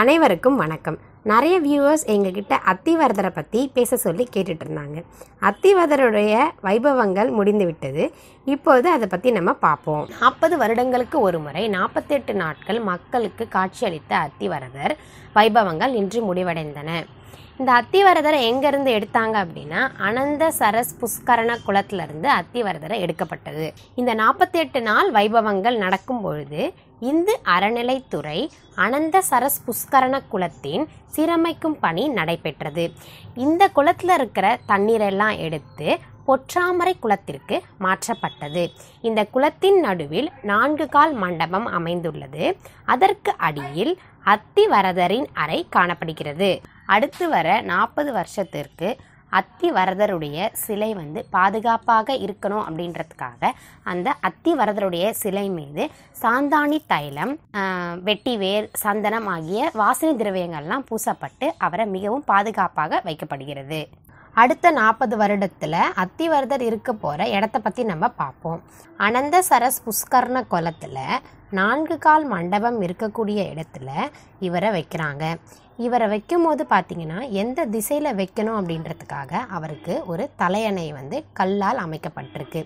அனைவருக்கும் வணக்கம் நிறைய வியூவர்ஸ் எங்ககிட்ட அத்திவரதரை பற்றி பேச சொல்லி கேட்டுட்டு இருந்தாங்க அத்திவரதருடைய வைபவங்கள் முடிந்து விட்டது இப்போது அதை பற்றி நம்ம பார்ப்போம் நாற்பது வருடங்களுக்கு ஒரு முறை நாற்பத்தெட்டு நாட்கள் மக்களுக்கு காட்சியளித்த அத்திவரதர் வைபவங்கள் இன்று முடிவடைந்தன இந்த அத்திவரதரை எங்கேருந்து எடுத்தாங்க அப்படின்னா அனந்த சரஸ் புஷ்கரண குளத்திலிருந்து அத்திவரதரை எடுக்கப்பட்டது இந்த நாற்பத்தி எட்டு நாள் வைபவங்கள் நடக்கும் பொழுது இந்து அறநிலைத்துறை அனந்த சரஸ் புஷ்கரண குளத்தின் சீரமைக்கும் பணி நடைபெற்றது இந்த குளத்தில் இருக்கிற தண்ணீரெல்லாம் எடுத்து பொற்றாமரை குளத்திற்கு மாற்றப்பட்டது இந்த குளத்தின் நடுவில் நான்கு கால் மண்டபம் அமைந்துள்ளது அதற்கு அடியில் அத்திவரதரின் அறை காணப்படுகிறது அடுத்து வர நாற்பது வருஷத்திற்கு அத்தி வரதருடைய சிலை வந்து பாதுகாப்பாக இருக்கணும் அப்படின்றதுக்காக அந்த அத்தி வரதருடைய சிலை மீது சாந்தாணி தைலம் வெட்டிவேர் சந்தனம் ஆகிய வாசனை திரவியங்கள்லாம் பூசப்பட்டு அவரை மிகவும் பாதுகாப்பாக வைக்கப்படுகிறது அடுத்த நாற்பது வருடத்தில் அத்திவரதர் இருக்க போகிற இடத்த பற்றி நம்ம பார்ப்போம் அனந்த சரஸ் புஷ்கர்ண குளத்தில் நான்கு கால் மண்டபம் இருக்கக்கூடிய இடத்துல இவரை வைக்கிறாங்க இவரை வைக்கும் போது பார்த்தீங்கன்னா எந்த திசையில் வைக்கணும் அப்படின்றதுக்காக அவருக்கு ஒரு தலையணை வந்து கல்லால் அமைக்கப்பட்டிருக்கு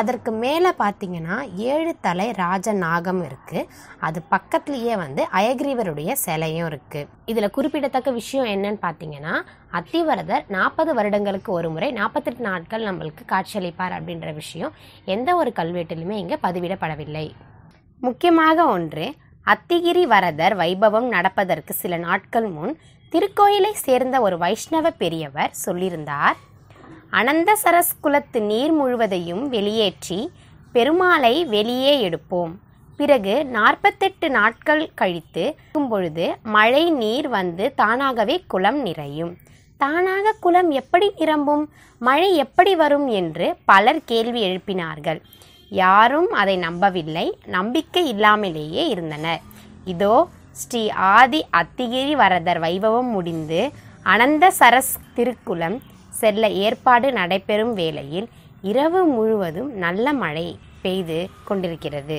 அதற்கு மேலே பார்த்தீங்கன்னா ஏழு தலை ராஜ நாகம் இருக்குது அது பக்கத்துலேயே வந்து அயக்ரீவருடைய சிலையும் இருக்குது இதில் குறிப்பிடத்தக்க விஷயம் என்னன்னு பார்த்தீங்கன்னா அத்திவரதர் நாற்பது வருடங்களுக்கு ஒரு முறை நாற்பத்தெட்டு நாட்கள் நம்மளுக்கு காட்சியளிப்பார் அப்படின்ற விஷயம் எந்த ஒரு கல்வெட்டிலுமே இங்கே பதிவிடப்படவில்லை முக்கியமாக ஒன்று அத்திகிரி வரதர் வைபவம் நடப்பதற்கு சில நாட்கள் முன் திருக்கோயிலை சேர்ந்த ஒரு வைஷ்ணவ பெரியவர் சொல்லியிருந்தார் அனந்த சரஸ் குலத்து நீர் முழுவதையும் வெளியேற்றி பெருமாளை வெளியே எடுப்போம் பிறகு நாற்பத்தெட்டு நாட்கள் கழித்து பொழுது மழை நீர் வந்து தானாகவே குளம் நிறையும் தானாக குளம் எப்படி நிரம்பும் மழை எப்படி வரும் என்று பலர் கேள்வி எழுப்பினார்கள் யாரும் அதை நம்பவில்லை நம்பிக்கை இல்லாமலேயே இருந்தனர் இதோ ஸ்ரீ ஆதி அத்திகிரி வரதர் வைபவம் முடிந்து அனந்த சரஸ் திருக்குளம் செல்ல ஏற்பாடு நடைபெறும் வேளையில் இரவு முழுவதும் நல்ல மழை பெய்து கொண்டிருக்கிறது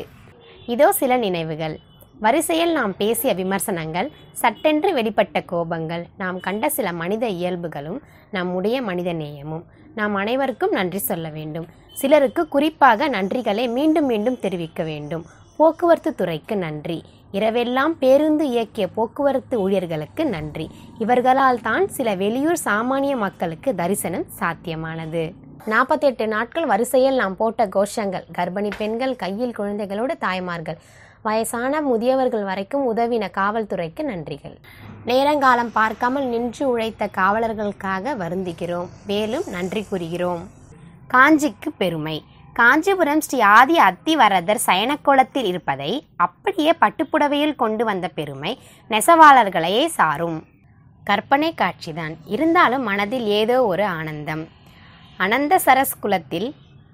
இதோ சில நினைவுகள் வரிசையில் நாம் பேசிய விமர்சனங்கள் சட்டென்று வெளிப்பட்ட கோபங்கள் நாம் கண்ட சில மனித இயல்புகளும் நம்முடைய மனித நேயமும் நாம் அனைவருக்கும் நன்றி சொல்ல வேண்டும் சிலருக்கு குறிப்பாக நன்றிகளை மீண்டும் மீண்டும் தெரிவிக்க வேண்டும் போக்குவரத்து துறைக்கு நன்றி இரவெல்லாம் பேருந்து இயக்கிய போக்குவரத்து ஊழியர்களுக்கு நன்றி இவர்களால் தான் சில வெளியூர் சாமானிய மக்களுக்கு தரிசனம் சாத்தியமானது நாற்பத்தி எட்டு நாட்கள் வரிசையில் நாம் போட்ட கோஷங்கள் கர்ப்பிணி பெண்கள் கையில் குழந்தைகளோடு தாய்மார்கள் வயசான முதியவர்கள் வரைக்கும் உதவின காவல்துறைக்கு நன்றிகள் நேரங்காலம் பார்க்காமல் நின்று உழைத்த காவலர்களுக்காக வருந்துகிறோம் மேலும் நன்றி கூறுகிறோம் காஞ்சிக்கு பெருமை காஞ்சிபுரம் ஸ்ரீ ஆதி அத்திவரதர் சயனக்கோலத்தில் இருப்பதை அப்படியே பட்டுப்புடவையில் கொண்டு வந்த பெருமை நெசவாளர்களையே சாரும் கற்பனை காட்சிதான் இருந்தாலும் மனதில் ஏதோ ஒரு ஆனந்தம் அனந்த சரஸ் குலத்தில்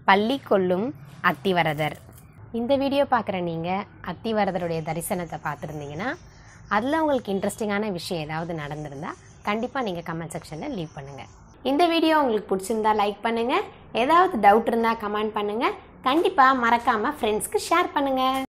பள்ளி கொள்ளும் அத்திவரதர் இந்த வீடியோ பார்க்குற நீங்கள் அத்திவரதருடைய தரிசனத்தை பார்த்துருந்தீங்கன்னா அதில் உங்களுக்கு இன்ட்ரெஸ்டிங்கான விஷயம் ஏதாவது நடந்திருந்தால் கண்டிப்பாக நீங்கள் கமெண்ட் செக்ஷனில் லீவ் பண்ணுங்கள் இந்த வீடியோ உங்களுக்கு பிடிச்சிருந்தா லைக் பண்ணுங்கள் ஏதாவது டவுட் இருந்தால் கமெண்ட் பண்ணுங்கள் கண்டிப்பாக மறக்காமல் ஃப்ரெண்ட்ஸ்க்கு ஷேர் பண்ணுங்கள்